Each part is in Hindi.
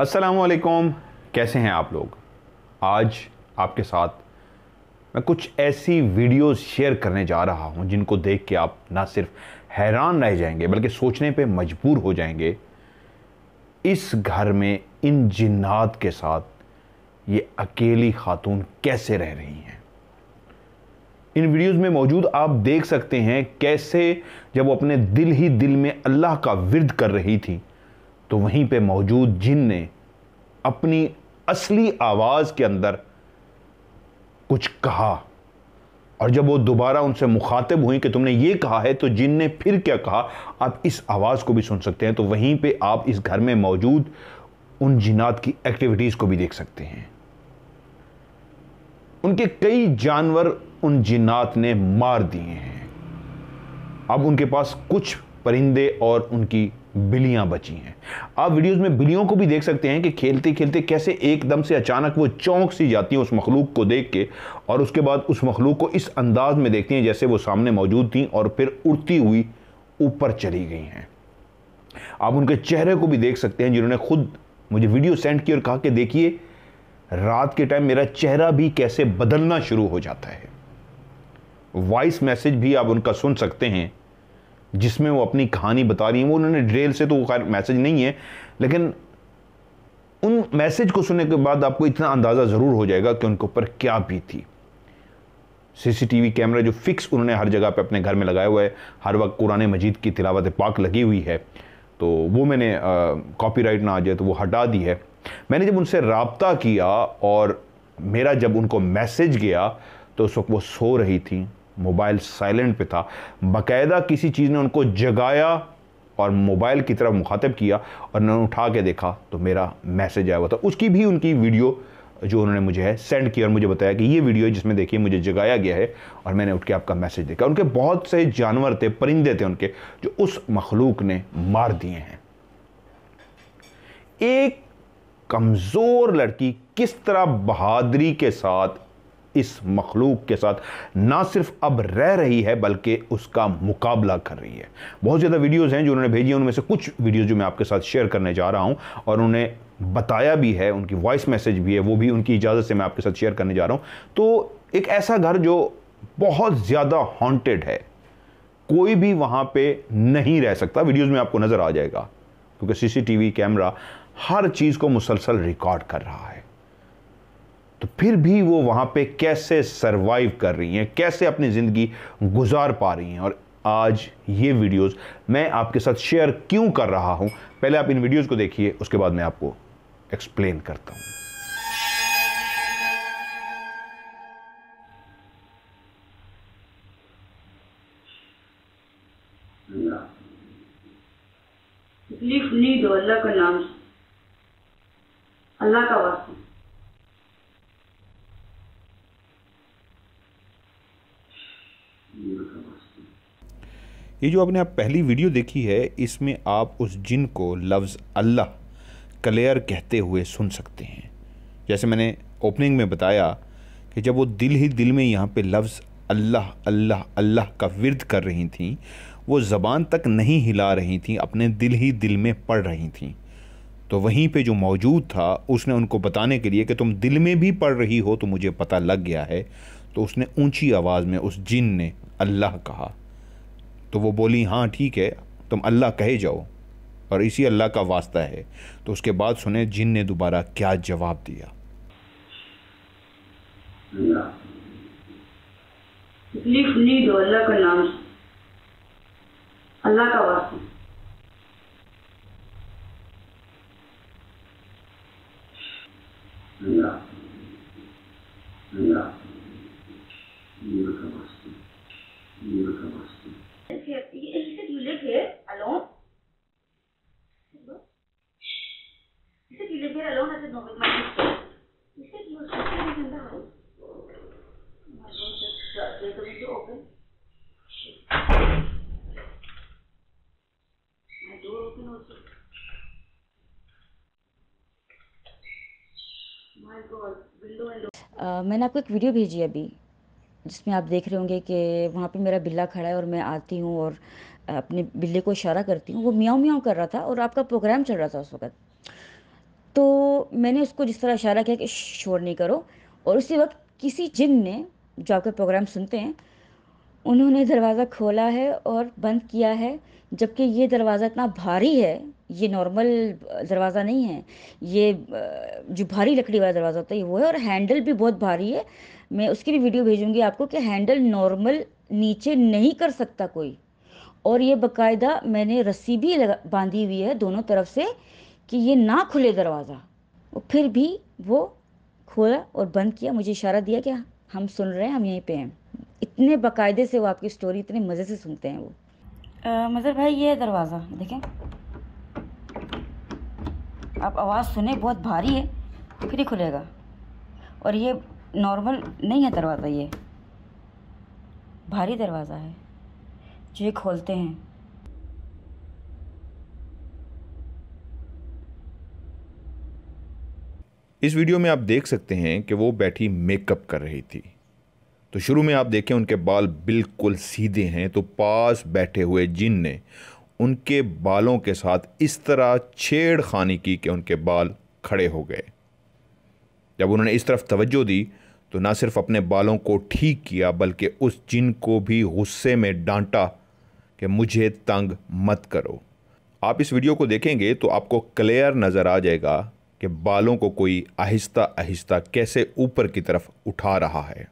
असलकुम कैसे हैं आप लोग आज आपके साथ मैं कुछ ऐसी वीडियोस शेयर करने जा रहा हूं जिनको देख के आप ना सिर्फ हैरान रह जाएंगे बल्कि सोचने पे मजबूर हो जाएंगे इस घर में इन जिन्नात के साथ ये अकेली खातून कैसे रह रही हैं इन वीडियोस में मौजूद आप देख सकते हैं कैसे जब वो अपने दिल ही दिल में अल्लाह का विरद कर रही थी तो वहीं पे मौजूद जिन ने अपनी असली आवाज़ के अंदर कुछ कहा और जब वो दोबारा उनसे मुखातिब हुई कि तुमने ये कहा है तो जिन ने फिर क्या कहा आप इस आवाज़ को भी सुन सकते हैं तो वहीं पे आप इस घर में मौजूद उन जिनात की एक्टिविटीज़ को भी देख सकते हैं उनके कई जानवर उन जिनात ने मार दिए हैं अब उनके पास कुछ परिंदे और उनकी बिलियां बची हैं आप वीडियोस में बिलियों को भी देख सकते हैं कि खेलते खेलते कैसे एकदम से अचानक वो चौंक सी जाती हैं उस मखलूक को देख के और उसके बाद उस मखलूक को इस अंदाज में देखती हैं जैसे वो सामने मौजूद थी और फिर उड़ती हुई ऊपर चली गई हैं आप उनके चेहरे को भी देख सकते हैं जिन्होंने खुद मुझे वीडियो सेंड की और कहा कि देखिए रात के टाइम मेरा चेहरा भी कैसे बदलना शुरू हो जाता है वॉइस मैसेज भी आप उनका सुन सकते हैं जिसमें वो अपनी कहानी बता रही हैं वो उन्होंने डिटेल से तो वो खैर मैसेज नहीं है लेकिन उन मैसेज को सुनने के बाद आपको इतना अंदाज़ा ज़रूर हो जाएगा कि उनके ऊपर क्या भी थी सीसीटीवी कैमरा जो फिक्स उन्होंने हर जगह पे अपने घर में लगाया हुआ है हर वक्त कुरान मजीद की तिलावत पाक लगी हुई है तो वो मैंने कॉपीराइट ना आ जाए तो वो हटा दी है मैंने जब उनसे रबता किया और मेरा जब उनको मैसेज गया तो उस वक्त वो सो रही थी मोबाइल साइलेंट पे था बाकायदा किसी चीज़ ने उनको जगाया और मोबाइल की तरफ मुखातब किया और उन्होंने उठा के देखा तो मेरा मैसेज आया हुआ था उसकी भी उनकी वीडियो जो उन्होंने मुझे है सेंड किया और मुझे बताया कि ये वीडियो जिसमें देखिए मुझे जगाया गया है और मैंने उठ के आपका मैसेज देखा उनके बहुत से जानवर थे परिंदे थे उनके जो उस मखलूक ने मार दिए हैं एक कमज़ोर लड़की किस तरह बहादरी के साथ इस मखलूक के साथ ना सिर्फ अब रह रही है बल्कि उसका मुकाबला कर रही है बहुत ज़्यादा वीडियोज़ हैं जो उन्होंने भेजी उनमें से कुछ वीडियोज़ जो मैं आपके साथ शेयर करने जा रहा हूँ और उन्हें बताया भी है उनकी वॉइस मैसेज भी है वो भी उनकी इजाज़त से मैं आपके साथ शेयर करने जा रहा हूँ तो एक ऐसा घर जो बहुत ज़्यादा हॉन्टेड है कोई भी वहाँ पे नहीं रह सकता वीडियोज़ में आपको नज़र आ जाएगा क्योंकि सीसीटीवी कैमरा हर चीज़ को मुसलसल रिकॉर्ड कर रहा है तो फिर भी वो वहाँ पे कैसे सरवाइव कर रही हैं कैसे अपनी ज़िंदगी गुजार पा रही हैं और आज ये वीडियोस मैं आपके साथ शेयर क्यों कर रहा हूँ पहले आप इन वीडियोस को देखिए उसके बाद मैं आपको एक्सप्लेन करता हूँ तकलीफ नहीं दो अल्लाह का नाम अल्लाह का वास्ता ये जो आपने आप पहली वीडियो देखी है इसमें आप उस जिन को लफ्ज़ अल्लाह क्लियर कहते हुए सुन सकते हैं जैसे मैंने ओपनिंग में बताया कि जब वो दिल ही दिल में यहाँ पे लफ्ज़ अल्लाह अल्लाह अल्लाह का विरद कर रही थी वो ज़बान तक नहीं हिला रही थी अपने दिल ही दिल में पढ़ रही थी तो वहीं पे जो मौजूद था उसने उनको बताने के लिए कि तुम दिल में भी पढ़ रही हो तो मुझे पता लग गया है तो उसने ऊंची आवाज़ में उस जिन ने अल्लाह कहा तो वो बोली हाँ ठीक है तुम अल्लाह कहे जाओ और इसी अल्लाह का वास्ता है तो उसके बाद सुने जिन ने दोबारा क्या जवाब दिया तो अल्लाह का नाम अल्लाह का वास्ता अल्लाह अल्लाह का वास्ता अल्लाह का वास्ता मैंने आपको एक वीडियो भेजी अभी जिसमें आप देख रहे होंगे कि वहाँ पे मेरा बिल्ला खड़ा है और मैं आती हूँ और अपने बिल्ले को इशारा करती हूँ वो मियाँ मियाँ कर रहा था और आपका प्रोग्राम चल रहा था उस वक्त तो मैंने उसको जिस तरह इशारा किया कि शोर नहीं करो और उसी वक्त किसी जिन ने जो आपके प्रोग्राम सुनते हैं उन्होंने दरवाज़ा खोला है और बंद किया है जबकि ये दरवाज़ा इतना भारी है ये नॉर्मल दरवाज़ा नहीं है ये जो भारी लकड़ी वाला दरवाज़ा होता है वो है और हैंडल भी बहुत भारी है मैं उसकी भी वीडियो भेजूंगी आपको कि हैंडल नॉर्मल नीचे नहीं कर सकता कोई और ये बकायदा मैंने रस्सी भी बांधी हुई है दोनों तरफ से कि ये ना खुले दरवाज़ा और फिर भी वो खोला और बंद किया मुझे इशारा दिया कि हम सुन रहे हैं हम यहीं पे हैं इतने बाकायदे से वो आपकी स्टोरी इतने मज़े से सुनते हैं वो मज़र भाई ये दरवाज़ा देखें आप आवाज़ सुने बहुत भारी है फिर ही खुलेगा और ये नॉर्मल नहीं है दरवाज़ा ये भारी दरवाज़ा है जो ये खोलते हैं इस वीडियो में आप देख सकते हैं कि वो बैठी मेकअप कर रही थी तो शुरू में आप देखें उनके बाल बिल्कुल सीधे हैं तो पास बैठे हुए जिन ने उनके बालों के साथ इस तरह छेड़खानी की कि उनके बाल खड़े हो गए जब उन्होंने इस तरफ तवज्जो दी तो ना सिर्फ अपने बालों को ठीक किया बल्कि उस जिन को भी गुस्से में डांटा कि मुझे तंग मत करो आप इस वीडियो को देखेंगे तो आपको क्लियर नज़र आ जाएगा कि बालों को कोई आहिस्ता आहिस्ता कैसे ऊपर की तरफ उठा रहा है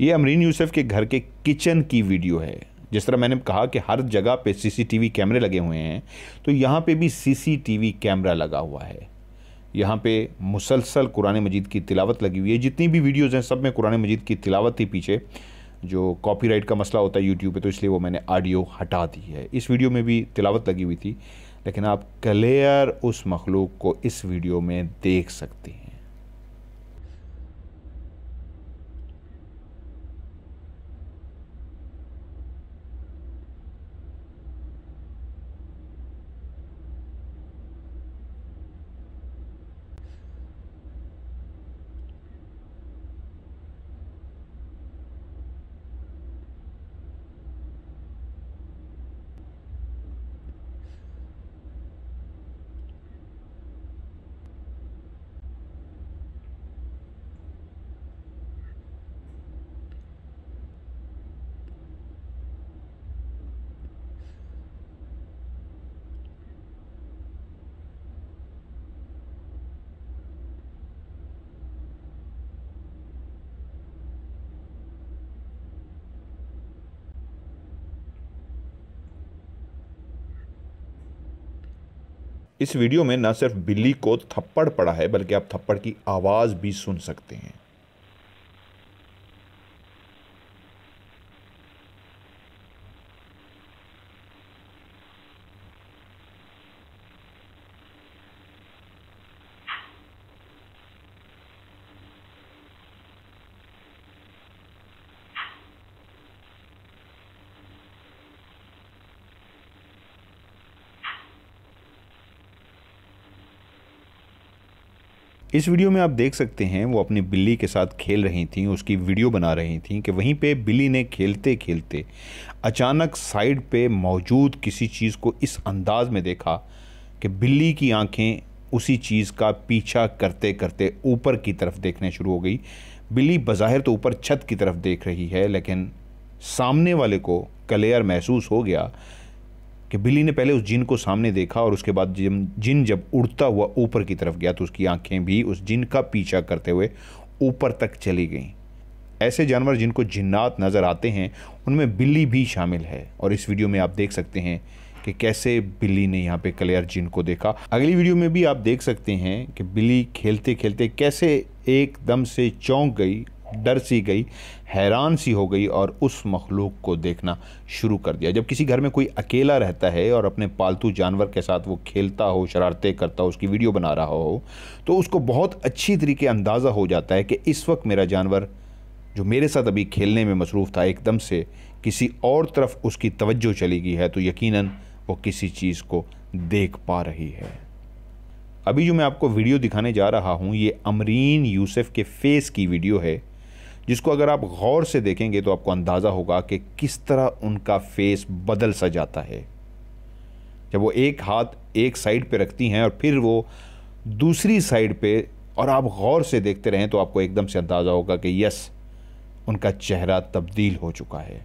ये अमरीन यूसुफ के घर के किचन की वीडियो है जिस तरह मैंने कहा कि हर जगह पे सीसीटीवी कैमरे लगे हुए हैं तो यहाँ पे भी सीसीटीवी कैमरा लगा हुआ है यहाँ पे मुसलसल कुरान मजीद की तिलावत लगी हुई है जितनी भी वीडियोज़ हैं सब में कुरान मजीद की तिलावत थी पीछे जो कॉपीराइट का मसला होता है यूट्यूब पे तो इसलिए वो मैंने ऑडियो हटा दी है इस वीडियो में भी तिलावत लगी हुई थी लेकिन आप क्लियर उस मखलूक को इस वीडियो में देख सकते हैं इस वीडियो में ना सिर्फ बिल्ली को थप्पड़ पड़ा है बल्कि आप थप्पड़ की आवाज़ भी सुन सकते हैं इस वीडियो में आप देख सकते हैं वो अपनी बिल्ली के साथ खेल रही थी उसकी वीडियो बना रही थी कि वहीं पे बिल्ली ने खेलते खेलते अचानक साइड पे मौजूद किसी चीज़ को इस अंदाज में देखा कि बिल्ली की आंखें उसी चीज़ का पीछा करते करते ऊपर की तरफ देखने शुरू हो गई बिल्ली बज़ाहिर तो ऊपर छत की तरफ देख रही है लेकिन सामने वाले को कलेयर महसूस हो गया कि बिल्ली ने पहले उस जिन को सामने देखा और उसके बाद जिन जब उड़ता हुआ ऊपर की तरफ गया तो उसकी आंखें भी उस जिन का पीछा करते हुए ऊपर तक चली गईं ऐसे जानवर जिनको जिन्नात नज़र आते हैं उनमें बिल्ली भी शामिल है और इस वीडियो में आप देख सकते हैं कि कैसे बिल्ली ने यहाँ पे क्लियर जिन को देखा अगली वीडियो में भी आप देख सकते हैं कि बिल्ली खेलते खेलते कैसे एकदम से चौंक गई डर सी गई हैरान सी हो गई और उस मखलूक को देखना शुरू कर दिया जब किसी घर में कोई अकेला रहता है और अपने पालतू जानवर के साथ वो खेलता हो शरारतें करता हो उसकी वीडियो बना रहा हो तो उसको बहुत अच्छी तरीके अंदाज़ा हो जाता है कि इस वक्त मेरा जानवर जो मेरे साथ अभी खेलने में मसरूफ़ था एकदम से किसी और तरफ उसकी तवज्जो चली गई है तो यकीन वो किसी चीज़ को देख पा रही है अभी जो मैं आपको वीडियो दिखाने जा रहा हूँ ये अमरीन यूसुफ के फेस की वीडियो है जिसको अगर आप गौर से देखेंगे तो आपको अंदाज़ा होगा कि किस तरह उनका फेस बदल सा जाता है जब वो एक हाथ एक साइड पे रखती हैं और फिर वो दूसरी साइड पे और आप गौर से देखते रहें तो आपको एकदम से अंदाज़ा होगा कि यस उनका चेहरा तब्दील हो चुका है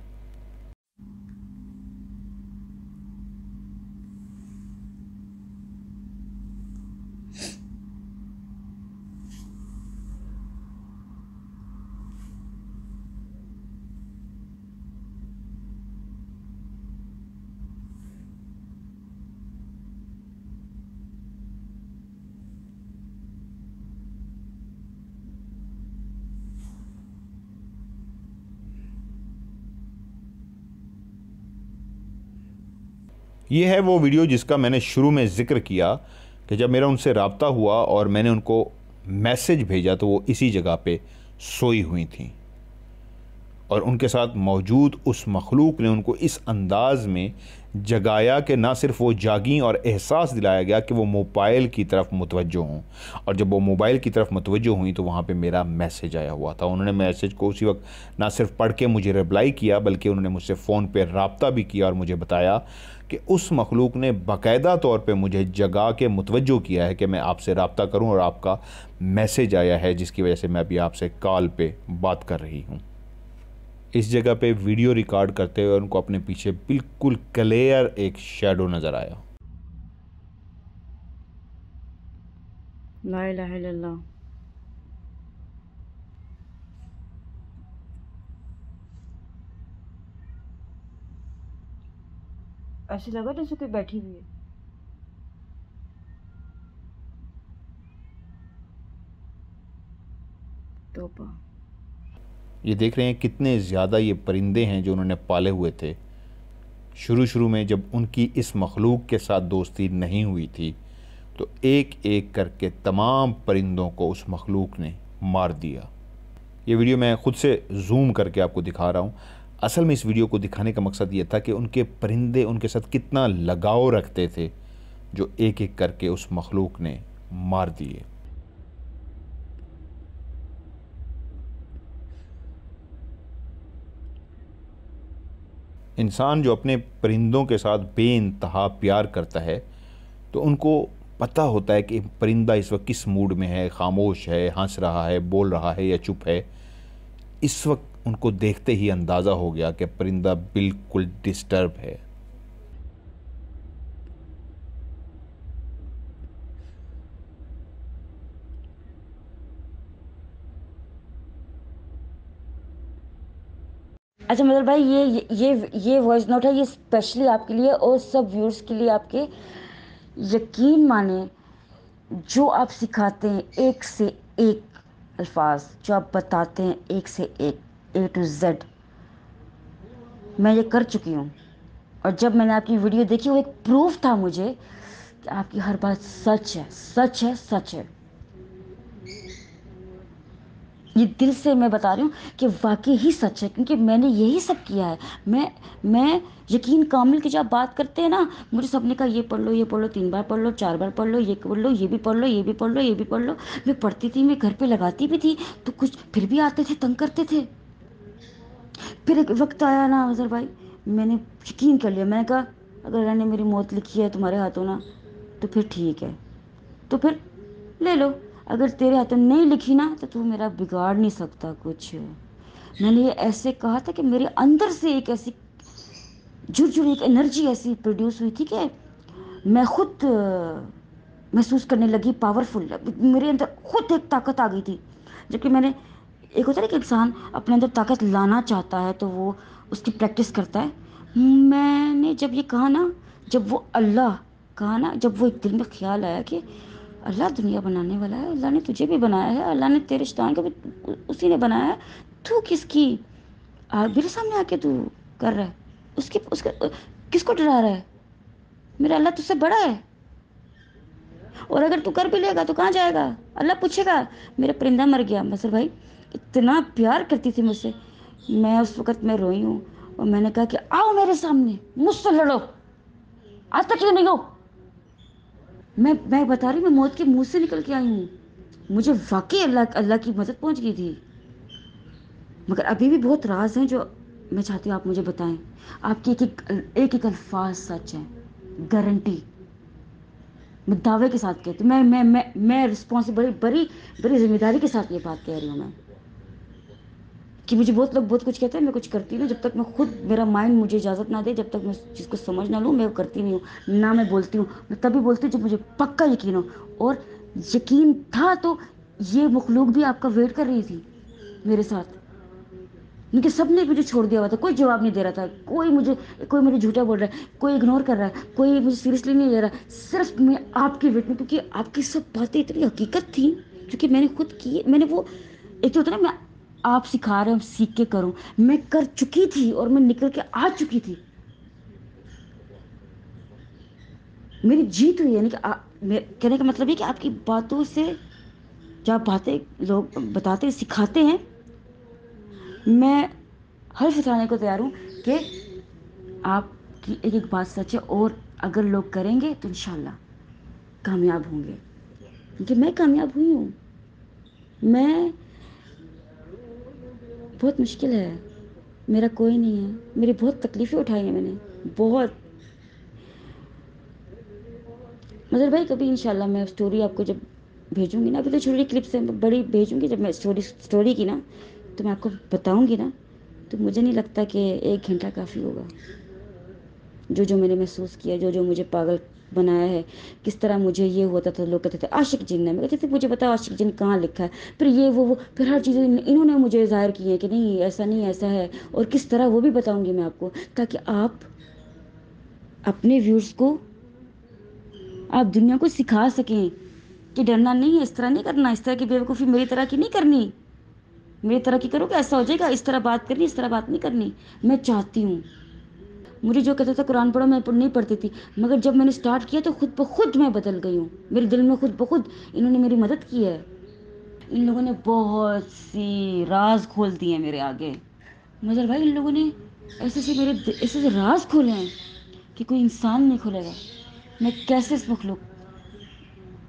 ये है वो वीडियो जिसका मैंने शुरू में ज़िक्र किया कि जब मेरा उनसे रबता हुआ और मैंने उनको मैसेज भेजा तो वो इसी जगह पर सोई हुई थी और उनके साथ मौजूद उस मखलूक ने उनको इस अंदाज़ में जगाया कि ना सिर्फ वो जागी और एहसास दिलाया गया कि वो मोबाइल की तरफ मुतवजो हों और जब वो मोबाइल की तरफ मुतवजो हुई तो वहाँ पे मेरा मैसेज आया हुआ था उन्होंने मैसेज को उसी वक्त ना सिर्फ पढ़ के मुझे रिप्लाई किया बल्कि उन्होंने मुझसे फ़ोन पे रबता भी किया और मुझे बताया कि उस मखलूक ने बाकायदा तौर पे मुझे जगा के मुतवजो किया है कि मैं आपसे रबता करूं और आपका मैसेज आया है जिसकी वजह से मैं अभी आपसे कॉल पे बात कर रही हूं इस जगह पे वीडियो रिकॉर्ड करते हुए उनको अपने पीछे बिल्कुल क्लियर एक शेडो नज़र आया ला ऐसे लगा जैसे कोई बैठी हुई है ये देख रहे हैं कितने ज़्यादा ये परिंदे हैं जो उन्होंने पाले हुए थे शुरू शुरू में जब उनकी इस मखलूक के साथ दोस्ती नहीं हुई थी तो एक एक करके तमाम परिंदों को उस मखलूक ने मार दिया ये वीडियो मैं ख़ुद से जूम करके आपको दिखा रहा हूँ असल में इस वीडियो को दिखाने का मकसद ये था कि उनके परिंदे उनके साथ कितना लगाव रखते थे जो एक एक करके उस मखलूक ने मार दिए इंसान जो अपने परिंदों के साथ बे इंतहा प्यार करता है तो उनको पता होता है कि परिंदा इस वक्त किस मूड में है खामोश है हंस रहा है बोल रहा है या चुप है इस वक्त उनको देखते ही अंदाज़ा हो गया कि परिंदा बिल्कुल डिस्टर्ब है अच्छा मदर भाई ये ये ये वॉइस नोट है ये स्पेशली आपके लिए और सब व्यूअर्स के लिए आपके यकीन माने जो आप सिखाते हैं एक से एक अल्फाज जो आप बताते हैं एक से एक ए टू जेड मैं ये कर चुकी हूँ और जब मैंने आपकी वीडियो देखी वो एक प्रूफ था मुझे कि आपकी हर बात सच है सच है सच है ये दिल से मैं बता रही हूँ कि वाकई ही सच है क्योंकि मैंने यही सब किया है मैं मैं यकीन कामिल की जब बात करते हैं ना मुझे सबने कहा ये पढ़ लो ये पढ़ लो तीन बार पढ़ लो चार बार पढ़ लो ये पढ़ लो ये भी पढ़ लो ये भी पढ़ लो ये भी पढ़ लो मैं पढ़ती थी मैं घर पे लगाती भी थी तो कुछ फिर भी आते थे तंग करते थे फिर एक वक्त आया ना अजहर भाई मैंने यकीन कर लिया मैंने कहा अगर मैंने मेरी मौत लिखी है तुम्हारे हाथों ना तो फिर ठीक है तो फिर ले लो अगर तेरे हाथों नहीं लिखी ना तो तू मेरा बिगाड़ नहीं सकता कुछ मैंने ये ऐसे कहा था कि मेरे अंदर से एक ऐसी झुरझुरी एक एनर्जी ऐसी प्रोड्यूस हुई थी कि मैं खुद महसूस करने लगी पावरफुल मेरे अंदर खुद एक ताकत आ गई थी जबकि मैंने एक होता है कि इंसान अपने अंदर ताकत लाना चाहता है तो वो उसकी प्रैक्टिस करता है मैंने जब ये कहा ना जब वो अल्लाह कहा ना जब वो एक दिल में ख्याल आया कि अल्लाह दुनिया बनाने वाला है अल्लाह ने तुझे भी बनाया है अल्लाह ने तेरे शैतान को भी उसी ने बनाया है तू किसकी मेरे सामने आके तू कर रहा है उसकी उसके किसको डरा रहा है मेरा अल्लाह तुझसे बड़ा है और अगर तू कर भी लेगा तो कहाँ जाएगा अल्लाह पूछेगा मेरा परिंदा मर गया मसर भाई इतना प्यार करती थी मुझसे मैं उस वक़्त मैं रोई हूँ और मैंने कहा कि आओ मेरे सामने मुझसे लड़ो आज तक क्यों नहीं हो मैं मैं बता रही मैं मौत के मुंह से निकल के आई हूँ मुझे वाकई अल्लाह अल्लाह की मदद पहुँच गई थी मगर अभी भी बहुत राज हैं जो मैं चाहती हूँ आप मुझे बताएं आपकी एक एक एक एक अल्फाज सच है गारंटी मैं दावे के साथ कहती हूँ मैं मैं मैं मैं रिस्पॉन्सिबल बड़ी बड़ी जिम्मेदारी के साथ ये बात कह रही हूँ मैं कि मुझे बहुत लोग बहुत कुछ कहते हैं मैं कुछ करती हूँ जब तक मैं खुद मेरा माइंड मुझे इजाज़त ना दे जब तक मैं चीज़ को समझ ना लूँ मैं करती नहीं हूँ ना मैं बोलती हूँ मैं तभी बोलती हूँ जब मुझे पक्का यकीन हो और यकीन था तो ये मखलूक भी आपका वेट कर रही थी मेरे साथ उनके सब ने मुझे छोड़ दिया हुआ था कोई जवाब नहीं दे रहा था कोई मुझे कोई मुझे झूठा बोल रहा है कोई इग्नोर कर रहा है कोई मुझे सीरियसली नहीं ले रहा सिर्फ मैं आपकी वेट में क्योंकि आपकी सब बातें इतनी हकीकत थी क्योंकि मैंने खुद की मैंने वो एक तो होता ना मैं आप सिखा रहे हो सीख के करो मैं कर चुकी थी और मैं निकल के आ चुकी थी मेरी जीत हुई यानी कि कहने का मतलब ये कि आपकी बातों से जो आप बातें लोग बताते सिखाते हैं मैं हर सिखाने को तैयार हूँ कि आपकी एक एक बात सच है और अगर लोग करेंगे तो इन कामयाब होंगे क्योंकि मैं कामयाब हुई हूँ मैं बहुत मुश्किल है मेरा कोई नहीं है मेरी बहुत तकलीफ़ें उठाई हैं मैंने बहुत मगर भाई कभी इंशाल्लाह मैं स्टोरी आपको जब भेजूंगी ना अभी तो छोटी क्लिप्स हैं बड़ी भेजूंगी जब मैं स्टोरी स्टोरी की ना तो मैं आपको बताऊंगी ना तो मुझे नहीं लगता कि एक घंटा काफ़ी होगा जो जो मैंने महसूस किया जो जो मुझे पागल बनाया है किस तरह मुझे ये होता था तो लोग कहते थे आशिक जिन ने मैं कहते थे मुझे बताओ आशिक जिन कहाँ लिखा है फिर ये वो वो फिर हर चीज़ इन्होंने मुझे जाहिर की है कि नहीं ऐसा नहीं ऐसा है और किस तरह वो भी बताऊँगी मैं आपको ताकि आप अपने व्यूर्स को आप दुनिया को सिखा सकें कि डरना नहीं है इस तरह नहीं करना इस तरह की बेवकूफ़ी मेरी तरह की नहीं करनी मेरी तरह की करोगे ऐसा हो जाएगा इस तरह बात करनी इस तरह बात नहीं करनी मैं चाहती हूँ मुझे जो कहता था कुरान पढ़ो मैं नहीं पढ़ती थी मगर जब मैंने स्टार्ट किया तो खुद ब खुद मैं बदल गई हूँ मेरे दिल में खुद ब खुद इन्होंने मेरी मदद की है इन लोगों ने बहुत सी राज खोल दिए है मेरे आगे मगर भाई इन लोगों ने ऐसे से मेरे ऐसे से राज खोले हैं कि कोई इंसान नहीं खोलेगा मैं कैसे इस मखलूक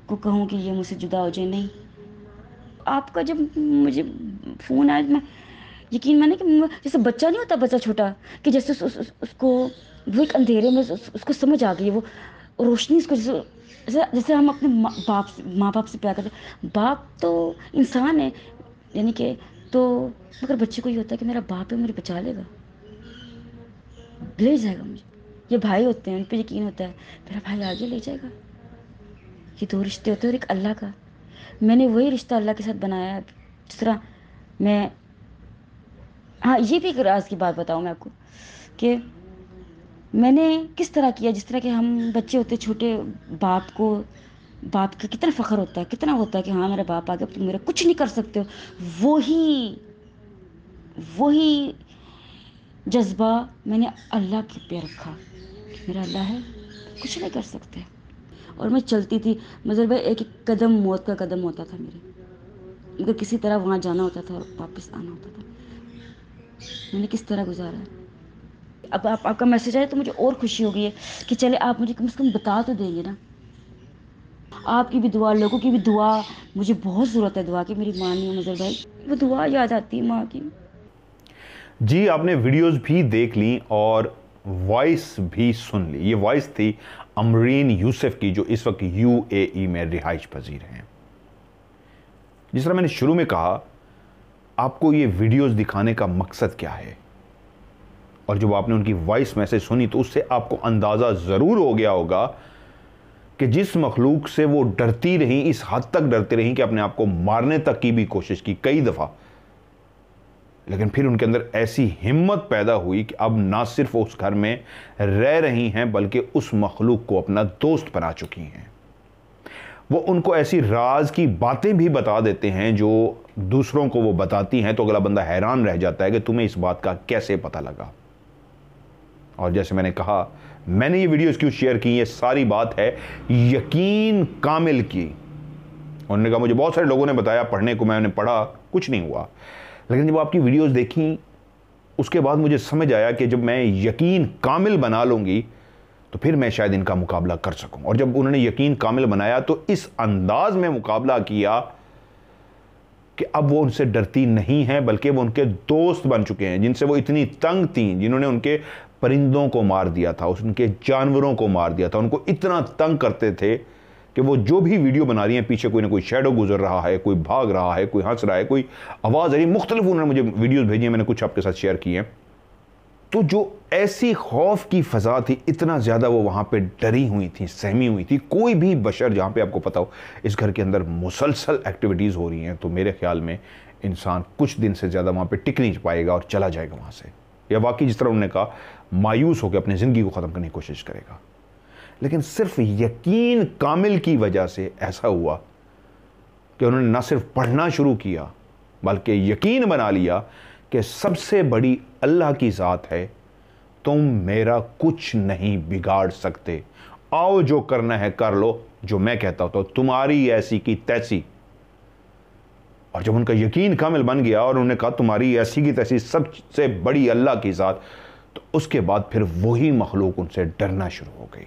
को कहूँ कि ये मुझसे जुदा हो जाए नहीं आपका जब मुझे फ़ोन आया मैं यकीन माने कि जैसे बच्चा नहीं होता बच्चा छोटा कि जैसे उस, उस, उस, उसको वो एक अंधेरे में उस, उसको समझ आ गई वो रोशनी उसको जैसे जैसे, जैसे हम अपने मा, बाप से माँ बाप से प्यार करते बाप तो इंसान है यानी कि तो मगर बच्चे को ये होता है कि मेरा बाप है मुझे बचा लेगा ले जाएगा मुझे ये भाई होते हैं उन पर यकीन होता है मेरा भाई आगे ले जाएगा ये दो रिश्ते होते हैं और एक अल्लाह का मैंने वही रिश्ता अल्लाह के साथ बनाया है जिस तरह मैं हाँ ये भी एक राज की बात बताऊँ मैं आपको कि मैंने किस तरह किया जिस तरह के हम बच्चे होते छोटे बाप को बाप का कितना फ़ख्र होता है कितना होता है कि हाँ मेरा बाप आ गया तुम मेरा कुछ नहीं कर सकते हो वही वही जज्बा मैंने अल्लाह के पे रखा कि मेरा अल्लाह है कुछ नहीं कर सकते और मैं चलती थी मतलब एक एक कदम मौत का कदम होता था मेरे मगर किसी तरह वहाँ जाना होता था और वापस आना होता था मैंने किस तरह गुजारा अब आप, आपका मैसेज आया तो मुझे और खुशी हो गई है कि चले आप मुझे कम से कम बता तो देंगे ना आपकी भी दुआ लोगों की भी दुआ मुझे बहुत ज़रूरत है दुआ की मेरी माँ नहीं मजर भाई वो दुआ याद आती है माँ की जी आपने वीडियोस भी देख ली और वॉइस भी सुन ली ये वॉइस थी अमरीन यूसुफ की जो इस वक्त यूएई में रिहाइश पजीर हैं जिस तरह मैंने शुरू में कहा आपको ये वीडियोस दिखाने का मकसद क्या है और जब आपने उनकी वॉइस मैसेज सुनी तो उससे आपको अंदाज़ा ज़रूर हो गया होगा कि जिस मखलूक से वो डरती रही इस हद तक डरती रही कि अपने आप को मारने तक की भी कोशिश की कई दफ़ा लेकिन फिर उनके अंदर ऐसी हिम्मत पैदा हुई कि अब ना सिर्फ उस घर में रह रही हैं बल्कि उस मखलूक को अपना दोस्त बना चुकी हैं वो उनको ऐसी राज की बातें भी बता देते हैं जो दूसरों को वो बताती हैं तो अगला बंदा हैरान रह जाता है कि तुम्हें इस बात का कैसे पता लगा और जैसे मैंने कहा मैंने ये वीडियोस क्यों शेयर की ये सारी बात है यकीन कामिल की उन्होंने कहा मुझे बहुत सारे लोगों ने बताया पढ़ने को मैंने पढ़ा कुछ नहीं हुआ लेकिन जब आपकी वीडियोस देखी उसके बाद मुझे समझ आया कि जब मैं यकीन कामिल बना लूंगी तो फिर मैं शायद इनका मुकाबला कर सकूं और जब उन्होंने यकीन कामिल बनाया तो इस अंदाज में मुकाबला किया कि अब वो उनसे डरती नहीं है बल्कि वो उनके दोस्त बन चुके हैं जिनसे वो इतनी तंग थी जिन्होंने उनके परिंदों को मार दिया था उनके जानवरों को मार दिया था उनको इतना तंग करते थे कि वो जो भी वीडियो बना रही हैं पीछे कोई ना कोई शेडो गुजर रहा है कोई भाग रहा है कोई हंस रहा है कोई आवाज़ आ रही मुख्तलिफ उन्होंने मुझे वीडियोज़ भेजी हैं मैंने कुछ आपके साथ शेयर किए हैं तो जो ऐसी खौफ की फ़ज़ा थी इतना ज़्यादा वो वहाँ पे डरी हुई थी सहमी हुई थी कोई भी बशर जहाँ पे आपको पता हो इस घर के अंदर मुसलसल एक्टिविटीज़ हो रही हैं तो मेरे ख्याल में इंसान कुछ दिन से ज़्यादा वहाँ पे टिक नहीं पाएगा और चला जाएगा वहाँ से या वाकई जिस तरह उन्होंने कहा मायूस होकर अपनी ज़िंदगी को ख़त्म करने की कोशिश करेगा लेकिन सिर्फ यकीन कामिल की वजह से ऐसा हुआ कि उन्होंने ना सिर्फ पढ़ना शुरू किया बल्कि यकीन बना लिया कि सबसे बड़ी अल्लाह की ज़ात है तुम मेरा कुछ नहीं बिगाड़ सकते आओ जो करना है कर लो जो मैं कहता हूँ तो तुम्हारी ऐसी की तैसी और जब उनका यकीन कामिल बन गया और उन्होंने कहा तुम्हारी ऐसी की तैसी सबसे बड़ी अल्लाह की ज़ात तो उसके बाद फिर वही मखलूक उनसे डरना शुरू हो गई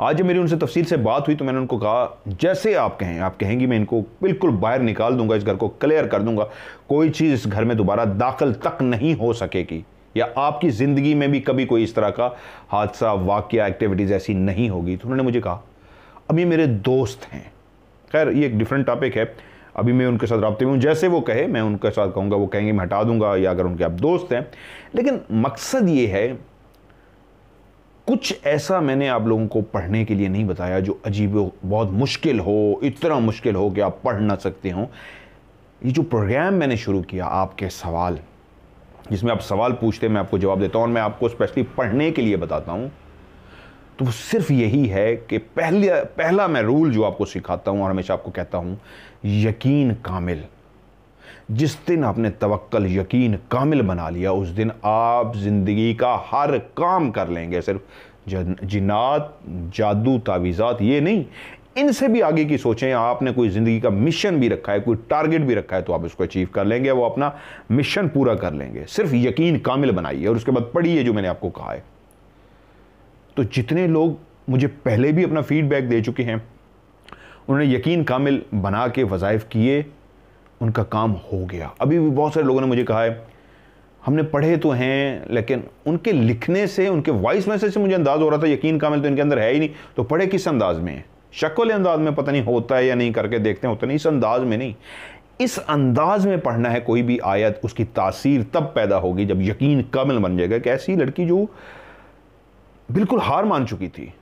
आज जब मेरी उनसे तफसील से बात हुई तो मैंने उनको कहा जैसे आप कहें आप कहेंगी मैं इनको बिल्कुल बाहर निकाल दूंगा इस घर को क्लियर कर दूंगा कोई चीज़ इस घर में दोबारा दाखिल तक नहीं हो सकेगी या आपकी ज़िंदगी में भी कभी कोई इस तरह का हादसा वाक्य एक्टिविटीज़ ऐसी नहीं होगी तो उन्होंने मुझे कहा अभी मेरे दोस्त हैं खैर ये एक डिफरेंट टॉपिक है अभी मैं उनके साथ रबते हुए जैसे वो कहे मैं उनके साथ कहूँगा वो कहेंगे मैं हटा दूंगा या अगर उनके आप दोस्त हैं लेकिन मकसद ये है कुछ ऐसा मैंने आप लोगों को पढ़ने के लिए नहीं बताया जो अजीब बहुत मुश्किल हो इतना मुश्किल हो कि आप पढ़ ना सकते हो ये जो प्रोग्राम मैंने शुरू किया आपके सवाल जिसमें आप सवाल पूछते मैं आपको जवाब देता हूँ और मैं आपको स्पेशली पढ़ने के लिए बताता हूँ तो वो सिर्फ यही है कि पहले पहला मैं रूल जो आपको सिखाता हूँ और हमेशा आपको कहता हूँ यकीन कामिल जिस दिन आपने तवक्ल यकीन कामिल बना लिया उस दिन आप ज़िंदगी का हर काम कर लेंगे सिर्फ जिनात जादू तावीज़ात ये नहीं इनसे भी आगे की सोचें आपने कोई ज़िंदगी का मिशन भी रखा है कोई टारगेट भी रखा है तो आप उसको अचीव कर लेंगे वो अपना मिशन पूरा कर लेंगे सिर्फ यकीन कामिल बनाइए और उसके बाद पढ़िए जो मैंने आपको कहा है तो जितने लोग मुझे पहले भी अपना फीडबैक दे चुके हैं उन्होंने यकीन कामिल बना के वज़ाइफ किए उनका काम हो गया अभी भी बहुत सारे लोगों ने मुझे कहा है हमने पढ़े तो हैं लेकिन उनके लिखने से उनके वॉइस मैसेज से मुझे अंदाज़ हो रहा था यकीन कामिल तो इनके अंदर है ही नहीं तो पढ़े किस अंदाज में शक वाले अंदाज में पता नहीं होता है या नहीं करके देखते हैं होता नहीं इस अंदाज में नहीं इस अंदाज में पढ़ना है कोई भी आयत उसकी तासीर तब पैदा होगी जब यकीन कामिल बन जाएगा कि ऐसी लड़की जो बिल्कुल हार मान चुकी थी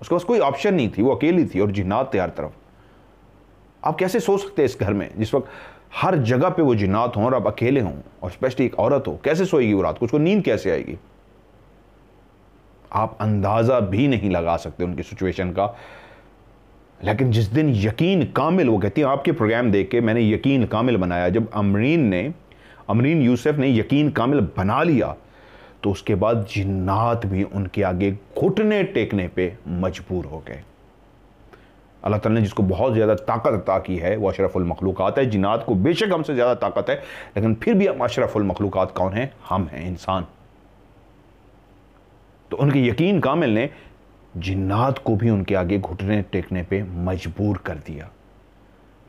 उसके पास कोई ऑप्शन नहीं थी वो अकेली थी और जिन्नात थे हर तरफ आप कैसे सो सकते हैं इस घर में जिस वक्त हर जगह पे वो जिन्नात हों और आप अकेले हों और स्पेशली एक औरत हो कैसे सोएगी वो रात को उसको नींद कैसे आएगी आप अंदाज़ा भी नहीं लगा सकते उनकी सिचुएशन का लेकिन जिस दिन यकीन कामिल वो कहती है आपके प्रोग्राम देख के मैंने यकीन कामिल बनाया जब अमरीन ने अमरीन यूसुफ ने यकीन कामिल बना लिया तो उसके बाद जिन्नात भी उनके आगे घुटने टेकने पे मजबूर हो गए अल्लाह ताला ने जिसको बहुत ज़्यादा ताकत अता की है वो अशरफुलमखलूक़ात है जिनात को बेशक हमसे ज़्यादा ताकत है लेकिन फिर भी हम अशरफुलमखलूक़ात कौन हैं हम हैं इंसान तो उनके यकीन कामिल ने जिन्नात को भी उनके आगे घुटने टेकने पे मजबूर कर दिया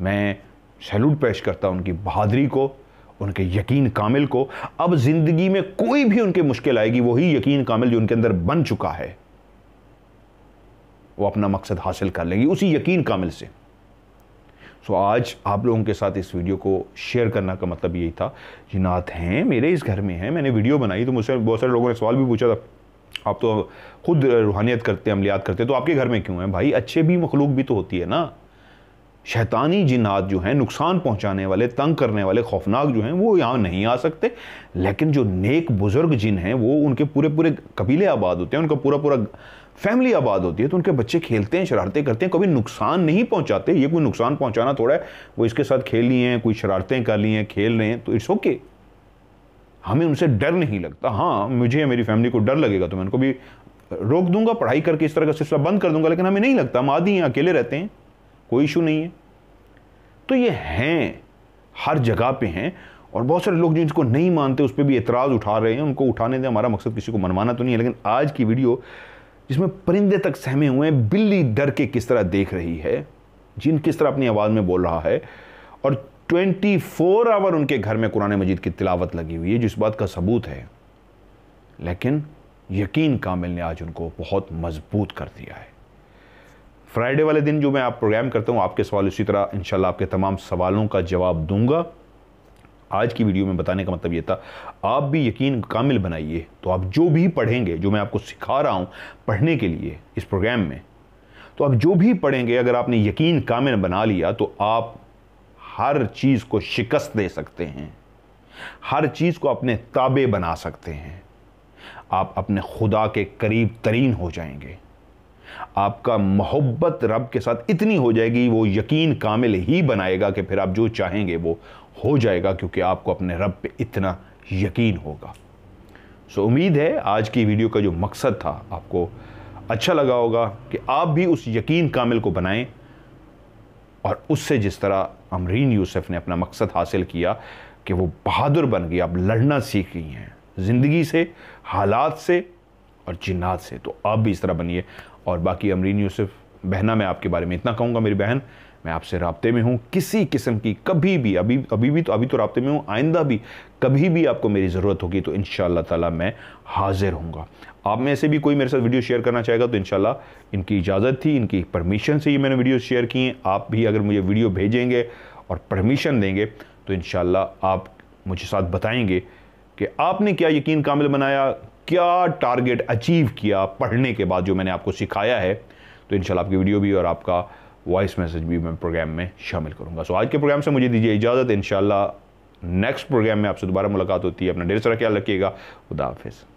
मैं सैल्यूट पेश करता उनकी बहादुरी को उनके यकीन कामिल को अब ज़िंदगी में कोई भी उनके मुश्किल आएगी वही यकीन कामिल जो उनके अंदर बन चुका है वो अपना मकसद हासिल कर लेंगी उसी यकीन कामिल से सो आज आप लोगों के साथ इस वीडियो को शेयर करना का मतलब यही था जिनात हैं मेरे इस घर में हैं मैंने वीडियो बनाई तो मुझसे बहुत सारे लोगों ने सवाल भी पूछा था आप तो खुद रूहानियत करते हैं अमलियात करते हैं तो आपके घर में क्यों हैं भाई अच्छे भी मखलूक भी तो होती है ना शैतानी जिनात जो हैं नुकसान पहुंचाने वाले तंग करने वाले खौफनाक जो हैं वो यहाँ नहीं आ सकते लेकिन जो नेक बुज़ुर्ग जिन हैं वो उनके पूरे पूरे कबीले आबाद होते हैं उनका पूरा पूरा फैमिली आबाद होती है तो उनके बच्चे खेलते हैं शरारतें करते हैं कभी नुकसान नहीं पहुंचाते ये कोई नुकसान पहुंचाना थोड़ा है वो इसके साथ खेल लिए हैं कोई शरारतें कर ली हैं खेल रहे हैं तो इट्स ओके हमें उनसे डर नहीं लगता हाँ मुझे मेरी फैमिली को डर लगेगा तो मैं उनको भी रोक दूंगा पढ़ाई करके इस तरह का सिलसिला बंद कर दूंगा लेकिन हमें नहीं लगता हम आदि हैं अकेले रहते हैं कोई इशू नहीं है तो ये हैं हर जगह पे हैं और बहुत सारे लोग जो इनको नहीं मानते उस पर भी एतराज़ उठा रहे हैं उनको उठाने दें हमारा मकसद किसी को मनवाना तो नहीं है लेकिन आज की वीडियो जिसमें परिंदे तक सहमे हुए हैं बिल्ली डर के किस तरह देख रही है जिन किस तरह अपनी आवाज़ में बोल रहा है और 24 फोर आवर उनके घर में कुरान मजीद की तिलावत लगी हुई है जिस बात का सबूत है लेकिन यकीन कामिल ने आज उनको बहुत मजबूत कर दिया है फ्राइडे वाले दिन जो मैं आप प्रोग्राम करता हूँ आपके सवाल उसी तरह इनशाला आपके तमाम सवालों का जवाब दूंगा आज की वीडियो में बताने का मतलब ये था आप भी यकीन कामिल बनाइए तो आप जो भी पढ़ेंगे जो मैं आपको सिखा रहा हूँ पढ़ने के लिए इस प्रोग्राम में तो आप जो भी पढ़ेंगे अगर आपने यकीन कामिल बना लिया तो आप हर चीज़ को शिकस्त दे सकते हैं हर चीज़ को अपने ताबे बना सकते हैं आप अपने खुदा के करीब तरीन हो जाएंगे आपका मोहब्बत रब के साथ इतनी हो जाएगी वो यकीन कामिल ही बनाएगा कि फिर आप जो चाहेंगे वो हो जाएगा क्योंकि आपको अपने रब पे इतना यकीन होगा सो उम्मीद है आज की वीडियो का जो मकसद था आपको अच्छा लगा होगा कि आप भी उस यकीन कामिल को बनाएं और उससे जिस तरह अमरीन यूसुफ ने अपना मकसद हासिल किया कि वो बहादुर बन गई आप लड़ना सीख गई हैं ज़िंदगी से हालात से और जिन्नात से तो आप भी इस तरह बनिए और बाकी अमरीन यूसुफ बहना मैं आपके बारे में इतना कहूँगा मेरी बहन मैं आपसे रबते में हूँ किसी किस्म की कभी भी अभी अभी भी तो अभी तो रबते में हूँ आइंदा भी कभी भी आपको मेरी ज़रूरत होगी तो इन ताला मैं हाज़िर हूँ आप में से भी कोई मेरे साथ वीडियो शेयर करना चाहेगा तो इन इनकी इजाज़त थी इनकी परमिशन से ही मैंने वीडियो शेयर किए आप भी अगर मुझे वीडियो भेजेंगे और परमिशन देंगे तो इन आप मुझे साथ बताएंगे कि आपने क्या यकीन कामिल बनाया क्या टारगेट अचीव किया पढ़ने के बाद जो मैंने आपको सिखाया है तो इन आपकी वीडियो भी और आपका वॉइस मैसेज भी मैं प्रोग्राम में शामिल करूँगा सो so, आज के प्रोग्राम से मुझे दीजिए इजाज़त इन नेक्स्ट प्रोग्राम में आपसे दोबारा मुलाकात होती है अपना ढेर सारा ख्याल रखिएगा खुदा हाफिज़